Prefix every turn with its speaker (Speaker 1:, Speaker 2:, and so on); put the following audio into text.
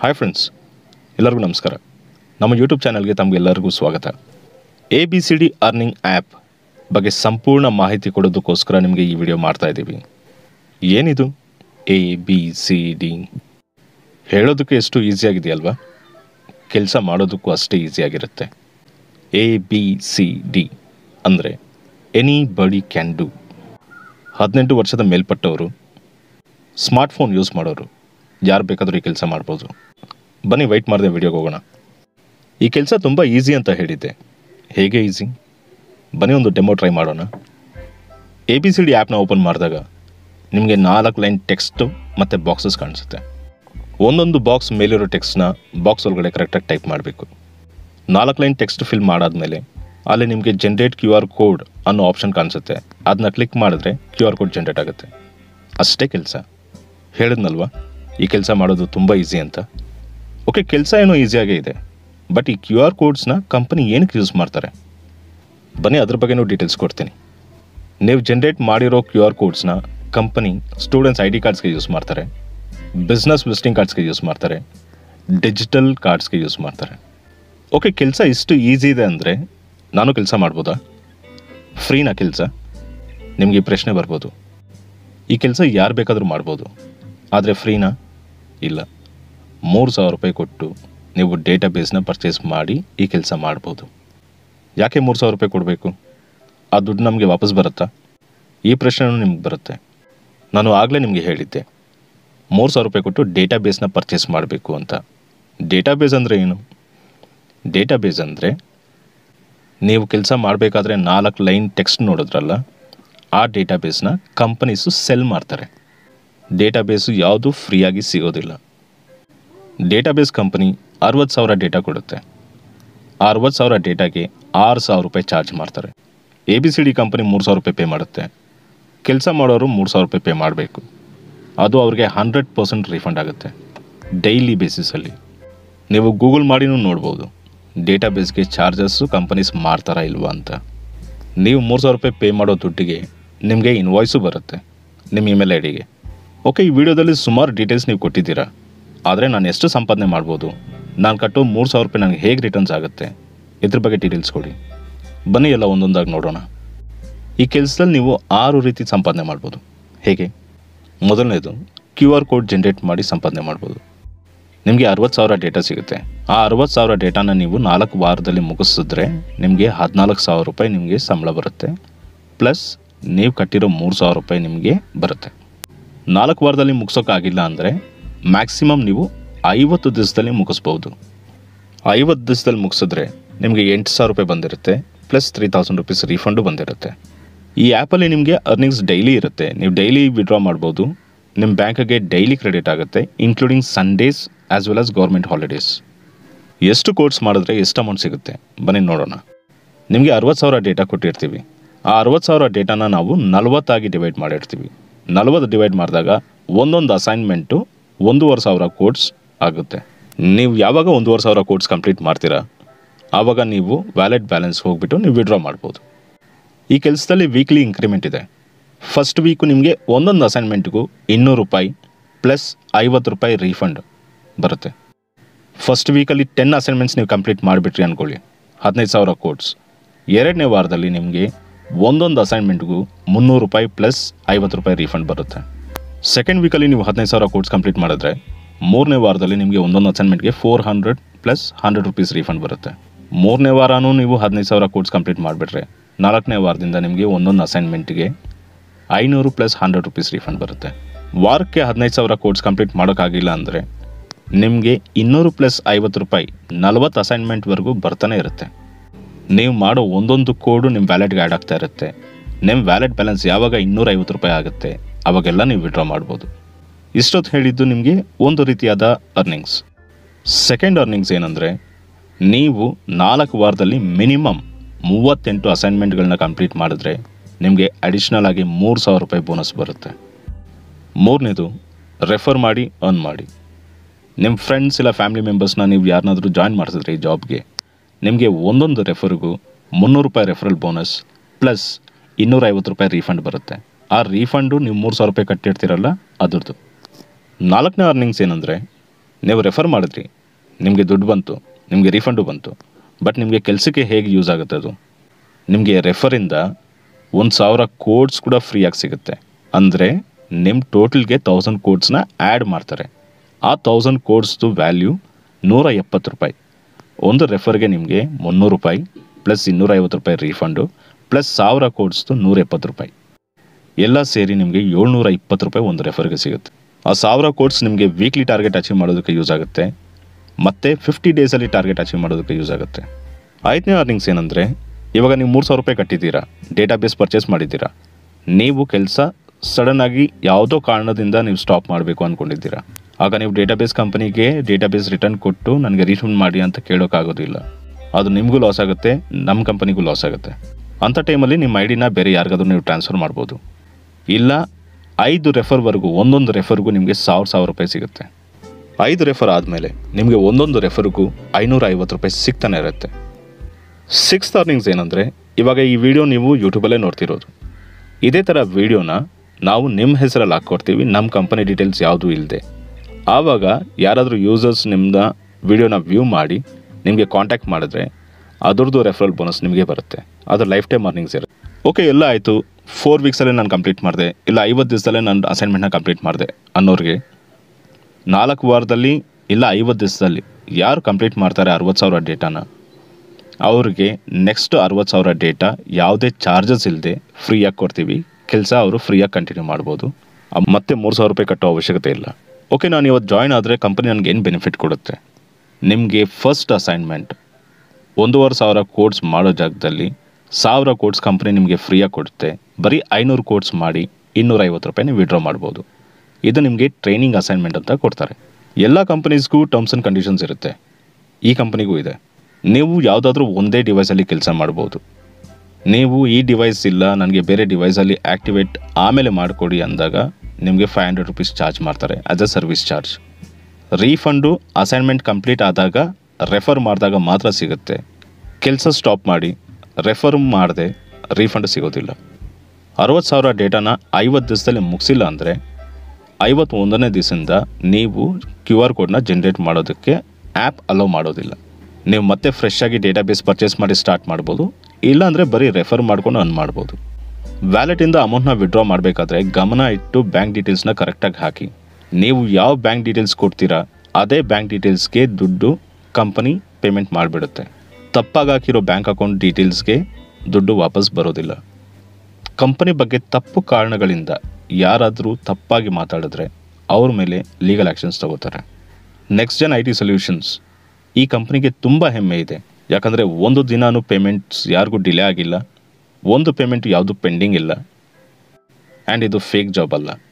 Speaker 1: hi friends ಎಲ್ಲರಿಗೂ ನಮಸ್ಕಾರ ನಮ್ಮ ಯೂಟ್ಯೂಬ್ ಚಾನಲ್ಗೆ ತಮಗೆಲ್ಲರಿಗೂ ಸ್ವಾಗತ A B C D earning app ಬಗ್ಗೆ ಸಂಪೂರ್ಣ ಮಾಹಿತಿ ಕೊಡೋದಕ್ಕೋಸ್ಕರ ನಿಮಗೆ ಈ ವಿಡಿಯೋ ಮಾಡ್ತಾ ಇದ್ದೀವಿ ಏನಿದು ಎ ಬಿ ಸಿ ಡಿ ಹೇಳೋದಕ್ಕೆ ಎಷ್ಟು ಈಸಿಯಾಗಿದೆಯಲ್ವಾ ಕೆಲಸ ಮಾಡೋದಕ್ಕೂ ಅಷ್ಟೇ ಈಸಿಯಾಗಿರುತ್ತೆ ಎ ಬಿ ಸಿ ಡಿ ಅಂದರೆ ಎನಿ ಬಡಿ ಕ್ಯಾನ್ ಡೂ ಹದಿನೆಂಟು ವರ್ಷದ ಮೇಲ್ಪಟ್ಟವರು ಸ್ಮಾರ್ಟ್ಫೋನ್ ಯೂಸ್ ಮಾಡೋರು ಯಾರು ಬೇಕಾದರೂ ಈ ಕೆಲಸ ಮಾಡ್ಬೋದು ಬನ್ನಿ ವೆಯ್ಟ್ ಮಾಡಿದೆ ವಿಡಿಯೋಗೆ ಹೋಗೋಣ ಈ ಕೆಲಸ ತುಂಬ ಈಸಿ ಅಂತ ಹೇಳಿದ್ದೆ ಹೇಗೆ ಈಸಿ ಬನ್ನಿ ಒಂದು ಡೆಮೋ ಟ್ರೈ ಮಾಡೋಣ ಎ ಬಿ ಸಿ ಡಿ ಆ್ಯಪ್ನ ಓಪನ್ ಮಾಡಿದಾಗ ನಿಮಗೆ ನಾಲ್ಕು ಲೈನ್ ಟೆಕ್ಸ್ಟು ಮತ್ತು ಬಾಕ್ಸಸ್ ಕಾಣಿಸುತ್ತೆ ಒಂದೊಂದು ಬಾಕ್ಸ್ ಮೇಲಿರೋ ಟೆಕ್ಸ್ಟ್ನ ಬಾಕ್ಸ್ ಒಳಗಡೆ ಕರೆಕ್ಟಾಗಿ ಟೈಪ್ ಮಾಡಬೇಕು ನಾಲ್ಕು ಲೈನ್ ಟೆಕ್ಸ್ಟ್ ಫಿಲ್ ಮಾಡಾದಮೇಲೆ ಅಲ್ಲಿ ನಿಮಗೆ ಜನ್ರೇಟ್ ಕ್ಯೂ ಆರ್ ಕೋಡ್ ಅನ್ನೋ ಆಪ್ಷನ್ ಕಾಣಿಸುತ್ತೆ ಅದನ್ನ ಕ್ಲಿಕ್ ಮಾಡಿದ್ರೆ ಕ್ಯೂ ಆರ್ ಕೋಡ್ ಜನ್ರೇಟ್ ಆಗುತ್ತೆ ಅಷ್ಟೇ ಕೆಲಸ ಹೇಳಿದ್ನಲ್ವಾ ಈ ಕೆಲಸ ಮಾಡೋದು ತುಂಬ ಈಸಿ ಅಂತ ಓಕೆ ಕೆಲಸ ಏನೋ ಈಸಿಯಾಗೇ ಇದೆ ಬಟ್ ಈ ಕ್ಯೂ ಆರ್ ಕೋಡ್ಸ್ನ ಕಂಪನಿ ಏನಕ್ಕೆ ಯೂಸ್ ಮಾಡ್ತಾರೆ ಬನ್ನಿ ಅದ್ರ ಬಗ್ಗೆನೂ ಡೀಟೇಲ್ಸ್ ಕೊಡ್ತೀನಿ ನೀವು ಜನ್ರೇಟ್ ಮಾಡಿರೋ ಕ್ಯೂ ಆರ್ ಕೋಡ್ಸ್ನ ಕಂಪನಿ ಸ್ಟೂಡೆಂಟ್ಸ್ ಐ ಡಿ ಕಾರ್ಡ್ಸ್ಗೆ ಯೂಸ್ ಮಾಡ್ತಾರೆ ಬಿಸ್ನೆಸ್ ವಿಸಿಟಿಂಗ್ ಕಾರ್ಡ್ಸ್ಗೆ ಯೂಸ್ ಮಾಡ್ತಾರೆ ಡಿಜಿಟಲ್ ಕಾರ್ಡ್ಸ್ಗೆ ಯೂಸ್ ಮಾಡ್ತಾರೆ ಓಕೆ ಕೆಲಸ ಇಷ್ಟು ಈಸಿ ಇದೆ ಅಂದರೆ ನಾನು ಕೆಲಸ ಮಾಡ್ಬೋದಾ ಫ್ರೀನಾ ಕೆಲಸ ನಿಮಗೆ ಪ್ರಶ್ನೆ ಬರ್ಬೋದು ಈ ಕೆಲಸ ಯಾರು ಬೇಕಾದರೂ ಮಾಡ್ಬೋದು ಆದರೆ ಫ್ರೀನಾ ಇಲ್ಲ ಮೂರು ಸಾವಿರ ರೂಪಾಯಿ ಕೊಟ್ಟು ನೀವು ಡೇಟಾ ಬೇಸ್ನ ಪರ್ಚೇಸ್ ಮಾಡಿ ಈ ಕೆಲಸ ಮಾಡ್ಬೋದು ಯಾಕೆ ಮೂರು ಸಾವಿರ ರೂಪಾಯಿ ಕೊಡಬೇಕು ಆ ದುಡ್ಡು ನಮಗೆ ವಾಪಸ್ ಬರುತ್ತಾ ಈ ಪ್ರಶ್ನೆನೂ ನಿಮ್ಗೆ ಬರುತ್ತೆ ನಾನು ಆಗಲೇ ನಿಮಗೆ ಹೇಳಿದ್ದೆ ಮೂರು ಸಾವಿರ ರೂಪಾಯಿ ಕೊಟ್ಟು ಡೇಟಾ ಬೇಸ್ನ ಪರ್ಚೇಸ್ ಮಾಡಬೇಕು ಅಂತ ಡೇಟಾ ಬೇಸ್ ಅಂದರೆ ಏನು ಡೇಟಾ ಬೇಸ್ ಅಂದರೆ ನೀವು ಕೆಲಸ ಮಾಡಬೇಕಾದ್ರೆ ನಾಲ್ಕು ಲೈನ್ ಟೆಕ್ಸ್ಟ್ ನೋಡಿದ್ರಲ್ಲ ಆ ಡೇಟಾ ಬೇಸ್ನ ಕಂಪನೀಸು ಸೆಲ್ ಮಾಡ್ತಾರೆ ಡೇಟಾಬೇಸು ಯಾವುದು ಫ್ರೀಯಾಗಿ ಸಿಗೋದಿಲ್ಲ ಡೇಟಾಬೇಸ್ ಕಂಪನಿ ಅರವತ್ತು ಸಾವಿರ ಡೇಟಾ ಕೊಡುತ್ತೆ ಆ ಅರವತ್ತು ಸಾವಿರ ಡೇಟಾಗೆ ಆರು ಸಾವಿರ ರೂಪಾಯಿ ಚಾರ್ಜ್ ಮಾಡ್ತಾರೆ A B C D company ಮೂರು ಸಾವಿರ ರೂಪಾಯಿ ಪೇ ಮಾಡುತ್ತೆ ಕೆಲಸ ಮಾಡೋರು ಮೂರು ಸಾವಿರ ರೂಪಾಯಿ ಪೇ ಮಾಡಬೇಕು ಅದು ಅವ್ರಿಗೆ ಹಂಡ್ರೆಡ್ ಪರ್ಸೆಂಟ್ ರೀಫಂಡ್ ಆಗುತ್ತೆ ಡೈಲಿ ಬೇಸಿಸಲ್ಲಿ ನೀವು ಗೂಗಲ್ ಮಾಡಿನೂ ನೋಡ್ಬೋದು ಡೇಟಾ ಬೇಸ್ಗೆ ಚಾರ್ಜಸ್ಸು ಕಂಪನೀಸ್ ಮಾಡ್ತಾರಾ ಇಲ್ವಾ ಅಂತ ನೀವು ಮೂರು ಸಾವಿರ ರೂಪಾಯಿ ಪೇ ಮಾಡೋ ದುಡ್ಡಿಗೆ ನಿಮಗೆ ಇನ್ವಾಯ್ಸು ಬರುತ್ತೆ ನಿಮ್ಮ ಇಮೇಲ್ ಐ ಡಿಗೆ ಓಕೆ ಈ ವಿಡಿಯೋದಲ್ಲಿ ಸುಮಾರು ಡೀಟೇಲ್ಸ್ ನೀವು ಕೊಟ್ಟಿದ್ದೀರಾ ಆದರೆ ನಾನು ಎಷ್ಟು ಸಂಪಾದನೆ ಮಾಡ್ಬೋದು ನಾನು ಕಟ್ಟೋ ಮೂರು ಸಾವಿರ ರೂಪಾಯಿ ನನಗೆ ಹೇಗೆ ರಿಟರ್ನ್ಸ್ ಆಗುತ್ತೆ ಇದ್ರ ಬಗ್ಗೆ ಡೀಟೇಲ್ಸ್ ಕೊಡಿ ಬನ್ನಿ ಎಲ್ಲ ಒಂದೊಂದಾಗಿ ನೋಡೋಣ ಈ ಕೆಲಸದಲ್ಲಿ ನೀವು ಆರು ರೀತಿ ಸಂಪಾದನೆ ಮಾಡ್ಬೋದು ಹೇಗೆ ಮೊದಲನೇದು ಕ್ಯೂ ಆರ್ ಕೋಡ್ ಜನ್ರೇಟ್ ಮಾಡಿ ಸಂಪಾದನೆ ಮಾಡ್ಬೋದು ನಿಮಗೆ ಅರವತ್ತು ಸಾವಿರ ಡೇಟಾ ಸಿಗುತ್ತೆ ಆ ಅರವತ್ತು ಸಾವಿರ ಡೇಟಾನ ನೀವು ನಾಲ್ಕು ವಾರದಲ್ಲಿ ಮುಗಿಸಿದ್ರೆ ನಿಮಗೆ ಹದಿನಾಲ್ಕು ಸಾವಿರ ರೂಪಾಯಿ ನಿಮಗೆ ಸಂಬಳ ಬರುತ್ತೆ ಪ್ಲಸ್ ನೀವು ಕಟ್ಟಿರೋ ಮೂರು ಸಾವಿರ ರೂಪಾಯಿ ನಿಮಗೆ ಬರುತ್ತೆ ನಾಲ್ಕು ವಾರದಲ್ಲಿ ಮುಗಿಸೋಕ್ಕಾಗಿಲ್ಲ ಅಂದರೆ ಮ್ಯಾಕ್ಸಿಮಮ್ ನೀವು ಐವತ್ತು ದಿವಸದಲ್ಲಿ ಮುಗಿಸ್ಬೋದು ಐವತ್ತು ದಿವಸದಲ್ಲಿ ಮುಗಿಸಿದ್ರೆ ನಿಮಗೆ ಎಂಟು ಸಾವಿರ ರೂಪಾಯಿ ಬಂದಿರುತ್ತೆ plus three thousand rupees refund ಬಂದಿರುತ್ತೆ ಈ ಆ್ಯಪಲ್ಲಿ ನಿಮಗೆ ಅರ್ನಿಂಗ್ಸ್ ಡೈಲಿ ಇರುತ್ತೆ ನೀವು ಡೈಲಿ ವಿಡ್ರಾ ಮಾಡ್ಬೋದು ನಿಮ್ಮ ಬ್ಯಾಂಕಿಗೆ ಡೈಲಿ ಕ್ರೆಡಿಟ್ ಆಗುತ್ತೆ including Sundays as well as government holidays ಎಷ್ಟು ಕೋರ್ಸ್ ಮಾಡಿದ್ರೆ ಎಷ್ಟು ಅಮೌಂಟ್ ಸಿಗುತ್ತೆ ಬನ್ನಿ ನೋಡೋಣ ನಿಮಗೆ ಅರವತ್ತು ಸಾವಿರ ಡೇಟಾ ಕೊಟ್ಟಿರ್ತೀವಿ ಆ ಅರವತ್ತು ಸಾವಿರ ಡೇಟಾನ ನಾವು ನಲವತ್ತಾಗಿ ಡಿವೈಡ್ ಮಾಡಿರ್ತೀವಿ ನಲವತ್ತು ಡಿವೈಡ್ ಮಾಡಿದಾಗ ಒಂದೊಂದು ಅಸೈನ್ಮೆಂಟು ಒಂದೂವರೆ ಸಾವಿರ ಕೋಡ್ಸ್ ಆಗುತ್ತೆ ನೀವು ಯಾವಾಗ ಒಂದೂವರೆ ಸಾವಿರ ಕೋಡ್ಸ್ ಕಂಪ್ಲೀಟ್ ಮಾಡ್ತೀರಾ ಆವಾಗ ನೀವು ವ್ಯಾಲೆಟ್ ಬ್ಯಾಲೆನ್ಸ್ ಹೋಗ್ಬಿಟ್ಟು ನೀವು ವಿಡ್ರಾ ಮಾಡ್ಬೋದು ಈ ಕೆಲಸದಲ್ಲಿ ವೀಕ್ಲಿ ಇನ್ಕ್ರಿಮೆಂಟ್ ಇದೆ ಫಸ್ಟ್ ವೀಕು ನಿಮಗೆ ಒಂದೊಂದು ಅಸೈನ್ಮೆಂಟ್ಗೂ ಇನ್ನೂರು ರೂಪಾಯಿ ಪ್ಲಸ್ ಐವತ್ತು ರೂಪಾಯಿ ರೀಫಂಡ್ ಬರುತ್ತೆ ಫಸ್ಟ್ ವೀಕಲ್ಲಿ ಟೆನ್ ಅಸೈನ್ಮೆಂಟ್ಸ್ ನೀವು ಕಂಪ್ಲೀಟ್ ಮಾಡಿಬಿಟ್ರಿ ಅಂದ್ಕೊಳ್ಳಿ ಹದಿನೈದು ಸಾವಿರ ಕೋಡ್ಸ್ ಎರಡನೇ ವಾರದಲ್ಲಿ ನಿಮಗೆ ಒಂದೊಂದು ಅಸೈನ್ಮೆಂಟ್ಗೂ ಮುನ್ನೂರು ರೂಪಾಯಿ ಪ್ಲಸ್ ಐವತ್ತು ರೂಪಾಯಿ ರೀಫಂಡ್ ಬರುತ್ತೆ ಸೆಕೆಂಡ್ ವೀಕಲ್ಲಿ ನೀವು ಹದಿನೈದು ಸಾವಿರ ಕೋರ್ಸ್ ಕಂಪ್ಲೀಟ್ ಮಾಡಿದ್ರೆ ಮೂರನೇ ವಾರದಲ್ಲಿ ನಿಮಗೆ ಒಂದೊಂದು ಅಸೈನ್ಮೆಂಟ್ಗೆ four hundred plus hundred rupees refund ಬರುತ್ತೆ ಮೂರನೇ ವಾರನೂ ನೀವು ಹದಿನೈದು ಸಾವಿರ ಕೋರ್ಸ್ ಕಂಪ್ಲೀಟ್ ಮಾಡಿಬಿಟ್ರೆ ನಾಲ್ಕನೇ ವಾರದಿಂದ ನಿಮಗೆ ಒಂದೊಂದು ಅಸೈನ್ಮೆಂಟ್ಗೆ ಐನೂರು ಪ್ಲಸ್ ಹಂಡ್ರೆಡ್ ರುಪೀಸ್ ರೀಫಂಡ್ ಬರುತ್ತೆ ವಾರಕ್ಕೆ ಹದಿನೈದು ಸಾವಿರ ಕೋರ್ಸ್ ಕಂಪ್ಲೀಟ್ ಮಾಡೋಕ್ಕಾಗಿಲ್ಲ ಅಂದರೆ ನಿಮಗೆ ಇನ್ನೂರು ಪ್ಲಸ್ ಐವತ್ತು ರೂಪಾಯಿ ನಲವತ್ತು ಅಸೈನ್ಮೆಂಟ್ವರೆಗೂ ಬರ್ತಾನೆ ಇರುತ್ತೆ ನೀವು ಮಾಡೋ ಒಂದೊಂದು ಕೋಡು ನಿಮ್ಮ ವ್ಯಾಲೆಟ್ಗೆ ಆ್ಯಡ್ ಆಗ್ತಾ ಇರುತ್ತೆ ನಿಮ್ಮ ವ್ಯಾಲೆಟ್ ಬ್ಯಾಲೆನ್ಸ್ ಯಾವಾಗ ಇನ್ನೂರೈವತ್ತು ರೂಪಾಯಿ ಆಗುತ್ತೆ ಅವಾಗೆಲ್ಲ ನೀವು ವಿಡ್ರಾ ಮಾಡ್ಬೋದು ಇಷ್ಟೊತ್ತು ಹೇಳಿದ್ದು ನಿಮಗೆ ಒಂದು ರೀತಿಯಾದ ಅರ್ನಿಂಗ್ಸ್ ಸೆಕೆಂಡ್ ಅರ್ನಿಂಗ್ಸ್ ಏನಂದರೆ ನೀವು ನಾಲ್ಕು ವಾರದಲ್ಲಿ ಮಿನಿಮಮ್ ಮೂವತ್ತೆಂಟು ಅಸೈನ್ಮೆಂಟ್ಗಳನ್ನ ಕಂಪ್ಲೀಟ್ ಮಾಡಿದ್ರೆ ನಿಮಗೆ ಅಡಿಷ್ನಲ್ ಆಗಿ ಮೂರು ಸಾವಿರ ರೂಪಾಯಿ ಬೋನಸ್ ಬರುತ್ತೆ ಮೂರನೇದು ರೆಫರ್ ಮಾಡಿ ಅರ್ನ್ ಮಾಡಿ ನಿಮ್ಮ ಫ್ರೆಂಡ್ಸ್ ಇಲ್ಲ ಫ್ಯಾಮಿಲಿ ಮೆಂಬರ್ಸ್ನ ನೀವು ಯಾರನ್ನಾದರೂ ಜಾಯಿನ್ ಮಾಡಿಸಿದ್ರೆ ಈ ಜಾಬ್ಗೆ ನಿಮಗೆ ಒಂದೊಂದು ರೆಫರ್ಗೂ ಮುನ್ನೂರು ರೂಪಾಯಿ ರೆಫರಲ್ ಬೋನಸ್ ಪ್ಲಸ್ ಇನ್ನೂರೈವತ್ತು ರೂಪಾಯಿ ರೀಫಂಡ್ ಬರುತ್ತೆ ಆ ರೀಫಂಡು ನೀವು ಮೂರು ಸಾವಿರ ರೂಪಾಯಿ ಕಟ್ಟಿರ್ತೀರಲ್ಲ ಅದ್ರದ್ದು ನಾಲ್ಕನೇ ಅರ್ನಿಂಗ್ಸ್ ಏನಂದರೆ ನೀವು ರೆಫರ್ ಮಾಡಿದ್ರಿ ನಿಮಗೆ ದುಡ್ಡು ಬಂತು ನಿಮಗೆ ರೀಫಂಡು ಬಂತು ಬಟ್ ನಿಮಗೆ ಕೆಲಸಕ್ಕೆ ಹೇಗೆ ಯೂಸ್ ಆಗುತ್ತೆ ಅದು ನಿಮಗೆ ರೆಫರಿಂದ ಒಂದು ಸಾವಿರ ಕೋಡ್ಸ್ ಕೂಡ ಫ್ರೀಯಾಗಿ ಸಿಗುತ್ತೆ ಅಂದರೆ ನಿಮ್ಮ ಟೋಟಲ್ಗೆ ತೌಸಂಡ್ ಕೋಡ್ಸ್ನ ಆ್ಯಡ್ ಮಾಡ್ತಾರೆ ಆ ತೌಸಂಡ್ ಕೋಡ್ಸ್ದು ವ್ಯಾಲ್ಯೂ ನೂರ ಎಪ್ಪತ್ತು ರೂಪಾಯಿ ಒಂದು ರೆಫರ್ಗೆ ನಿಮಗೆ ಮುನ್ನೂರು ರೂಪಾಯಿ ಪ್ಲಸ್ ಇನ್ನೂರೈವತ್ತು ರೂಪಾಯಿ ರೀಫಂಡು ಪ್ಲಸ್ ಸಾವಿರ ಕೋಡ್ಸ್ದು ನೂರ ಎಪ್ಪತ್ತು ರೂಪಾಯಿ ಎಲ್ಲ ಸೇರಿ ನಿಮಗೆ ಏಳ್ನೂರ ಇಪ್ಪತ್ತು ರೂಪಾಯಿ ಒಂದು ರೆಫರ್ಗೆ ಸಿಗುತ್ತೆ ಆ ಸಾವಿರ ಕೋಡ್ಸ್ ನಿಮಗೆ ವೀಕ್ಲಿ ಟಾರ್ಗೆಟ್ ಅಚೀವ್ ಮಾಡೋದಕ್ಕೆ ಯೂಸ್ ಆಗುತ್ತೆ ಮತ್ತು ಫಿಫ್ಟಿ ಡೇಸಲ್ಲಿ ಟಾರ್ಗೆಟ್ ಅಚೀವ್ ಮಾಡೋದಕ್ಕೆ ಯೂಸ್ ಆಗುತ್ತೆ ಐದನೇ ಅರ್ನಿಂಗ್ಸ್ ಏನಂದರೆ ಇವಾಗ ನೀವು ಮೂರು ಸಾವಿರ ರೂಪಾಯಿ ಕಟ್ಟಿದ್ದೀರಾ ಡೇಟಾಬೇಸ್ ಪರ್ಚೇಸ್ ಮಾಡಿದ್ದೀರಾ ನೀವು ಕೆಲಸ ಸಡನ್ನಾಗಿ ಯಾವುದೋ ಕಾರಣದಿಂದ ನೀವು ಸ್ಟಾಪ್ ಮಾಡಬೇಕು ಅಂದ್ಕೊಂಡಿದ್ದೀರಾ ಆಗ ನೀವು ಡೇಟಾಬೇಸ್ ಕಂಪನಿಗೆ ಡೇಟಾಬೇಸ್ ರಿಟರ್ನ್ ಕೊಟ್ಟು ನನಗೆ ರೀಫಂಡ್ ಮಾಡಿ ಅಂತ ಕೇಳೋಕ್ಕಾಗೋದಿಲ್ಲ ಅದು ನಿಮಗೂ ಲಾಸ್ ಆಗುತ್ತೆ ನಮ್ಮ ಕಂಪನಿಗೂ ಲಾಸ್ ಆಗುತ್ತೆ ಅಂಥ ಟೈಮಲ್ಲಿ ನಿಮ್ಮ ಐ ಡಿನ ಬೇರೆ ಯಾರಿಗಾದ್ರೂ ನೀವು ಟ್ರಾನ್ಸ್ಫರ್ ಮಾಡ್ಬೋದು ಇಲ್ಲ ಐದು ರೆಫರ್ವರೆಗೂ ಒಂದೊಂದು ರೆಫರ್ಗೂ ನಿಮಗೆ ಸಾವಿರ ಸಾವಿರ ರೂಪಾಯಿ ಸಿಗುತ್ತೆ ಐದು ರೆಫರ್ ಆದಮೇಲೆ ನಿಮಗೆ ಒಂದೊಂದು ರೆಫರ್ಗೂ ಐನೂರ ಐವತ್ತು ರೂಪಾಯಿ ಸಿಗ್ತಾನೆ ಇರುತ್ತೆ ಸಿಕ್ಸ್ ಅರ್ನಿಂಗ್ಸ್ ಏನಂದರೆ ಇವಾಗ ಈ ವಿಡಿಯೋ ನೀವು ಯೂಟ್ಯೂಬಲ್ಲೇ ನೋಡ್ತಿರೋದು ಇದೇ ಥರ ವೀಡಿಯೋನ ನಾವು ನಿಮ್ಮ ಹೆಸರಲ್ಲಿ ಹಾಕ್ಕೊಡ್ತೀವಿ ನಮ್ಮ ಕಂಪನಿ ಡೀಟೇಲ್ಸ್ ಯಾವುದೂ ಇಲ್ಲದೆ ಆವಾಗ ಯಾರಾದರೂ ಯೂಸರ್ಸ್ ನಿಮ್ಮನ್ನ ವಿಡಿಯೋನ ವ್ಯೂ ಮಾಡಿ ನಿಮಗೆ ಕಾಂಟ್ಯಾಕ್ಟ್ ಮಾಡಿದ್ರೆ ಅದರದ್ದು ರೆಫರಲ್ ಬೋನಸ್ ನಿಮಗೆ ಬರುತ್ತೆ ಅದು ಲೈಫ್ ಟೈಮ್ ಅರ್ನಿಂಗ್ಸ್ ಇರುತ್ತೆ ಓಕೆ ಎಲ್ಲ ಆಯಿತು ಫೋರ್ ವೀಕ್ಸಲ್ಲೇ ನಾನು ಕಂಪ್ಲೀಟ್ ಮಾಡಿದೆ ಇಲ್ಲ ಐವತ್ತು ದಿವಸದಲ್ಲೇ ನಾನು ಅಸೈನ್ಮೆಂಟ್ನ ಕಂಪ್ಲೀಟ್ ಮಾಡಿದೆ ಅನ್ನೋರಿಗೆ ನಾಲ್ಕು ವಾರದಲ್ಲಿ ಇಲ್ಲ ಐವತ್ತು ದಿವಸದಲ್ಲಿ ಯಾರು ಕಂಪ್ಲೀಟ್ ಮಾಡ್ತಾರೆ ಅರವತ್ತು ಸಾವಿರ ಡೇಟಾನ ಅವ್ರಿಗೆ ನೆಕ್ಸ್ಟ್ ಅರುವತ್ತು ಸಾವಿರ ಡೇಟಾ ಯಾವುದೇ ಚಾರ್ಜಸ್ ಇಲ್ಲದೆ ಫ್ರೀಯಾಗಿ ಕೊಡ್ತೀವಿ ಕೆಲಸ ಅವರು ಫ್ರೀಯಾಗಿ ಕಂಟಿನ್ಯೂ ಮಾಡ್ಬೋದು ಮತ್ತೆ ಮೂರು ಸಾವಿರ ರೂಪಾಯಿ ಕಟ್ಟೋ ಅವಶ್ಯಕತೆ ಇಲ್ಲ ಓಕೆ ನಾನು ಇವತ್ತು ಜಾಯ್ನ್ ಆದರೆ ಕಂಪ್ನಿ ನನಗೆ ಏನು ಬೆನಿಫಿಟ್ ಕೊಡುತ್ತೆ ನಿಮಗೆ ಫಸ್ಟ್ ಅಸೈನ್ಮೆಂಟ್ ಒಂದೂವರೆ ಸಾವಿರ ಕೋರ್ಸ್ ಮಾಡೋ ಜಾಗದಲ್ಲಿ ಸಾವಿರ ಕೋರ್ಸ್ ಕಂಪ್ನಿ ನಿಮಗೆ ಫ್ರೀಯಾಗಿ ಕೊಡುತ್ತೆ ಬರೀ ಐನೂರು ಕೋರ್ಸ್ ಮಾಡಿ ಇನ್ನೂರೈವತ್ತು ರೂಪಾಯಿ ನೀವು ವಿಡ್ರಾ ಮಾಡ್ಬೋದು ಇದು ನಿಮಗೆ ಟ್ರೈನಿಂಗ್ ಅಸೈನ್ಮೆಂಟ್ ಅಂತ ಕೊಡ್ತಾರೆ ಎಲ್ಲ ಕಂಪ್ನೀಸ್ಗೂ ಟರ್ಮ್ಸ್ ಆ್ಯಂಡ್ ಕಂಡೀಷನ್ಸ್ ಇರುತ್ತೆ ಈ ಕಂಪ್ನಿಗೂ ಇದೆ ನೀವು ಯಾವುದಾದ್ರೂ ಒಂದೇ ಡಿವೈಸಲ್ಲಿ ಕೆಲಸ ಮಾಡ್ಬೋದು ನೀವು ಈ ಡಿವೈಸ್ ಇಲ್ಲ ನನಗೆ ಬೇರೆ ಡಿವೈಸಲ್ಲಿ ಆ್ಯಕ್ಟಿವೇಟ್ ಆಮೇಲೆ ಮಾಡಿಕೊಡಿ ಅಂದಾಗ ನಿಮಗೆ ಫೈವ್ ಹಂಡ್ರೆಡ್ ರುಪೀಸ್ ಚಾರ್ಜ್ ಮಾಡ್ತಾರೆ as a service charge refund assignment complete ಆದಾಗ ರೆಫರ್ ಮಾಡಿದಾಗ ಮಾತ್ರ ಸಿಗುತ್ತೆ ಕೆಲಸ ಸ್ಟಾಪ್ ಮಾಡಿ ರೆಫರ್ ಮಾಡದೆ ರೀಫಂಡ್ ಸಿಗೋದಿಲ್ಲ ಅರವತ್ತು ಸಾವಿರ ಡೇಟಾನ ಐವತ್ತು ದಿವಸದಲ್ಲಿ ಮುಗಿಸಿಲ್ಲ ಅಂದರೆ ಐವತ್ತೊಂದನೇ ದಿವಸದಿಂದ ನೀವು ಕ್ಯೂ ಆರ್ ಕೋಡ್ನ ಜನ್ರೇಟ್ ಮಾಡೋದಕ್ಕೆ ಆ್ಯಪ್ ಅಲೋ ಮಾಡೋದಿಲ್ಲ ನೀವು ಮತ್ತೆ ಫ್ರೆಶ್ ಆಗಿ ಡೇಟಾಬೇಸ್ ಪರ್ಚೇಸ್ ಮಾಡಿ ಸ್ಟಾರ್ಟ್ ಮಾಡ್ಬೋದು ಇಲ್ಲಾಂದರೆ ಬರೀ ರೆಫರ್ ಮಾಡ್ಕೊಂಡು ಅನ್ ಮಾಡ್ಬೋದು ವ್ಯಾಲೆಟಿಂದ ಅಮೌಂಟ್ನ ವಿಡ್ರಾ ಮಾಡಬೇಕಾದ್ರೆ ಗಮನ ಇಟ್ಟು ಬ್ಯಾಂಕ್ ಡೀಟೇಲ್ಸ್ನ ಕರೆಕ್ಟಾಗಿ ಹಾಕಿ ನೀವು ಯಾವ ಬ್ಯಾಂಕ್ ಡೀಟೇಲ್ಸ್ ಕೊಡ್ತೀರಾ ಅದೇ ಬ್ಯಾಂಕ್ ಡೀಟೇಲ್ಸ್ಗೆ ದುಡ್ಡು ಕಂಪನಿ ಪೇಮೆಂಟ್ ಮಾಡಿಬಿಡುತ್ತೆ ತಪ್ಪಾಗಿ ಹಾಕಿರೋ ಬ್ಯಾಂಕ್ ಅಕೌಂಟ್ ಡೀಟೇಲ್ಸ್ಗೆ ದುಡ್ಡು ವಾಪಸ್ ಬರೋದಿಲ್ಲ ಕಂಪನಿ ಬಗ್ಗೆ ತಪ್ಪು ಕಾರಣಗಳಿಂದ ಯಾರಾದರೂ ತಪ್ಪಾಗಿ ಮಾತಾಡಿದ್ರೆ ಅವ್ರ ಮೇಲೆ ಲೀಗಲ್ ಆ್ಯಕ್ಷನ್ಸ್ ತಗೋತಾರೆ next gen I T solutions ಈ ಕಂಪ್ನಿಗೆ ತುಂಬ ಹೆಮ್ಮೆ ಇದೆ ಯಾಕಂದರೆ ಒಂದು ದಿನಾನೂ ಪೇಮೆಂಟ್ಸ್ ಯಾರಿಗೂ ಡಿಲೇ ಆಗಿಲ್ಲ ಒಂದು ಪೇಮೆಂಟ್ ಯಾವುದು ಪೆಂಡಿಂಗ್ ಇಲ್ಲ ಆ್ಯಂಡ್ ಇದು ಫೇಕ್ ಜಾಬ್ ಅಲ್ಲ